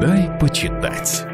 Дай почитать.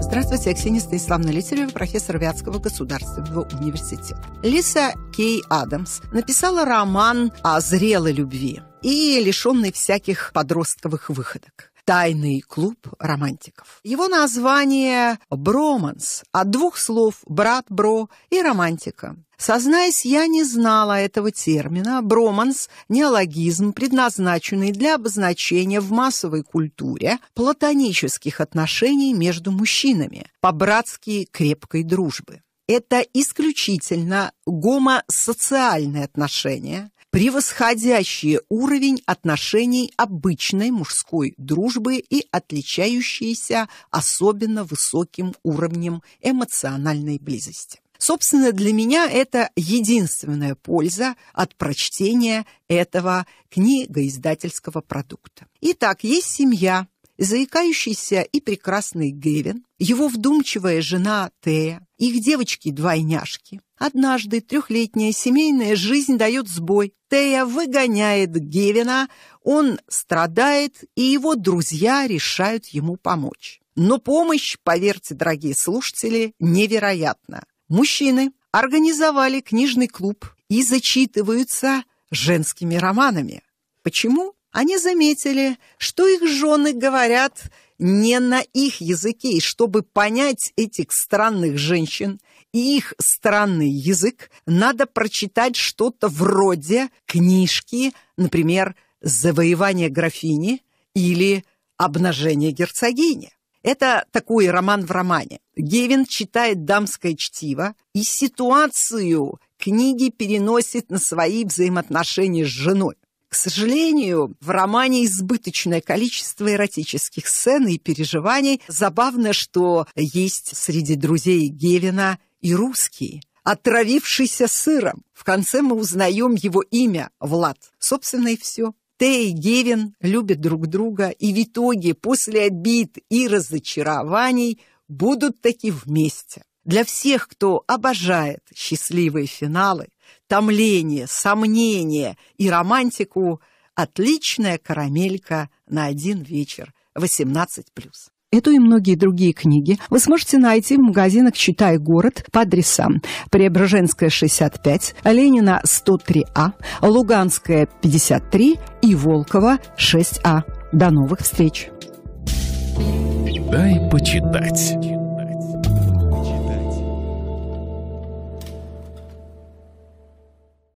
Здравствуйте, Аксения Станиславна Литерева, профессор Вятского государственного университета. Лиса Кей Адамс написала роман о зрелой любви и лишенной всяких подростковых выходок. «Тайный клуб романтиков». Его название «Броманс» от двух слов «брат-бро» и «романтика». Сознаюсь, я не знала этого термина. Броманс – неологизм, предназначенный для обозначения в массовой культуре платонических отношений между мужчинами, по-братски крепкой дружбы. Это исключительно гомосоциальные отношения, превосходящие уровень отношений обычной мужской дружбы и отличающиеся особенно высоким уровнем эмоциональной близости. Собственно, для меня это единственная польза от прочтения этого книгоиздательского продукта. Итак, есть семья, заикающийся и прекрасный Гевин, его вдумчивая жена Тея, их девочки-двойняшки. Однажды трехлетняя семейная жизнь дает сбой. Тея выгоняет Гевина, он страдает, и его друзья решают ему помочь. Но помощь, поверьте, дорогие слушатели, невероятна. Мужчины организовали книжный клуб и зачитываются женскими романами. Почему? Они заметили, что их жены говорят не на их языке, и чтобы понять этих странных женщин и их странный язык, надо прочитать что-то вроде книжки, например, «Завоевание графини» или «Обнажение герцогини». Это такой роман в романе. Гевин читает «Дамское чтиво» и ситуацию книги переносит на свои взаимоотношения с женой. К сожалению, в романе избыточное количество эротических сцен и переживаний. Забавно, что есть среди друзей Гевина и русские – отравившийся сыром. В конце мы узнаем его имя – Влад. Собственно, и все. Тей и Гевин любят друг друга, и в итоге, после обид и разочарований, будут таки вместе. Для всех, кто обожает счастливые финалы, томление, сомнение и романтику отличная карамелька на один вечер 18+. Эту и многие другие книги вы сможете найти в магазинах «Читай город» по адресам Преображенская, 65, Ленина, 103А, Луганская, 53 и Волкова, 6А. До новых встреч! Дай почитать.